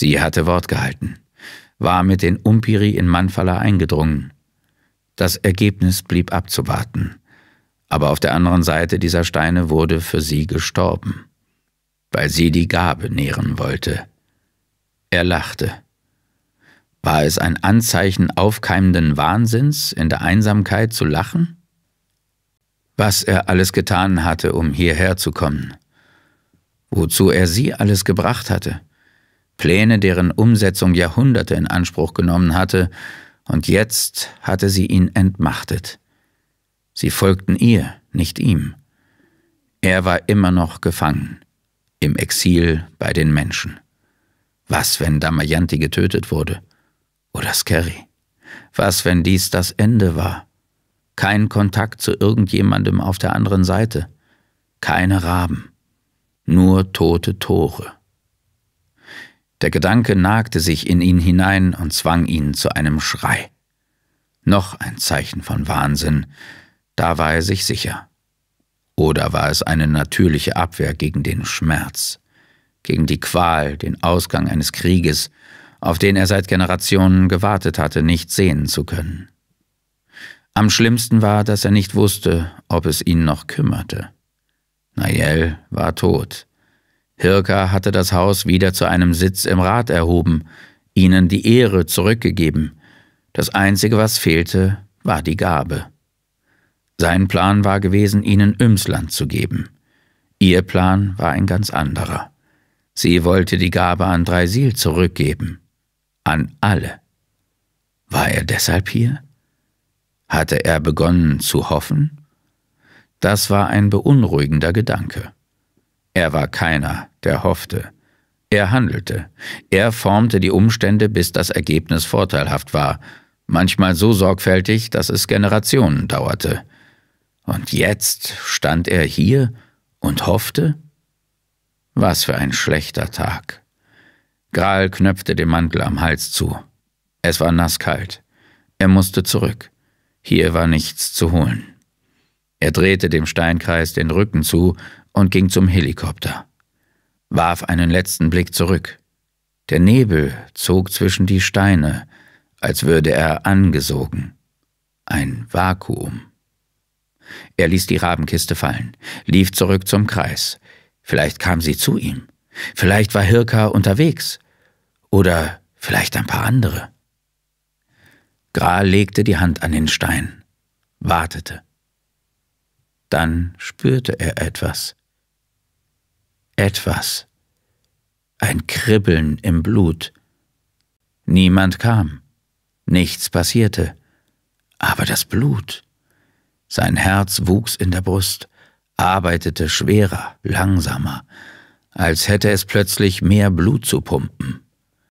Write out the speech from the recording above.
Sie hatte Wort gehalten, war mit den Umpiri in Manfala eingedrungen. Das Ergebnis blieb abzuwarten. Aber auf der anderen Seite dieser Steine wurde für sie gestorben, weil sie die Gabe nähren wollte. Er lachte. War es ein Anzeichen aufkeimenden Wahnsinns, in der Einsamkeit zu lachen? Was er alles getan hatte, um hierher zu kommen, wozu er sie alles gebracht hatte, Pläne, deren Umsetzung Jahrhunderte in Anspruch genommen hatte, und jetzt hatte sie ihn entmachtet. Sie folgten ihr, nicht ihm. Er war immer noch gefangen, im Exil bei den Menschen. Was, wenn Damayanti getötet wurde? Oder Skerry? Was, wenn dies das Ende war? Kein Kontakt zu irgendjemandem auf der anderen Seite. Keine Raben. Nur tote Tore. Der Gedanke nagte sich in ihn hinein und zwang ihn zu einem Schrei. Noch ein Zeichen von Wahnsinn, da war er sich sicher. Oder war es eine natürliche Abwehr gegen den Schmerz, gegen die Qual, den Ausgang eines Krieges, auf den er seit Generationen gewartet hatte, nicht sehen zu können. Am schlimmsten war, dass er nicht wusste, ob es ihn noch kümmerte. Nayel war tot. Hirka hatte das Haus wieder zu einem Sitz im Rat erhoben, ihnen die Ehre zurückgegeben. Das Einzige, was fehlte, war die Gabe. Sein Plan war gewesen, ihnen Ümsland zu geben. Ihr Plan war ein ganz anderer. Sie wollte die Gabe an Dreisil zurückgeben. An alle. War er deshalb hier? Hatte er begonnen zu hoffen? Das war ein beunruhigender Gedanke. Er war keiner, der hoffte. Er handelte. Er formte die Umstände, bis das Ergebnis vorteilhaft war, manchmal so sorgfältig, dass es Generationen dauerte. Und jetzt stand er hier und hoffte? Was für ein schlechter Tag. Gral knöpfte den Mantel am Hals zu. Es war nasskalt. Er musste zurück. Hier war nichts zu holen. Er drehte dem Steinkreis den Rücken zu und ging zum Helikopter, warf einen letzten Blick zurück. Der Nebel zog zwischen die Steine, als würde er angesogen. Ein Vakuum. Er ließ die Rabenkiste fallen, lief zurück zum Kreis. Vielleicht kam sie zu ihm. Vielleicht war Hirka unterwegs. Oder vielleicht ein paar andere. Gra legte die Hand an den Stein, wartete. Dann spürte er etwas. Etwas. Ein Kribbeln im Blut. Niemand kam. Nichts passierte. Aber das Blut. Sein Herz wuchs in der Brust, arbeitete schwerer, langsamer, als hätte es plötzlich mehr Blut zu pumpen.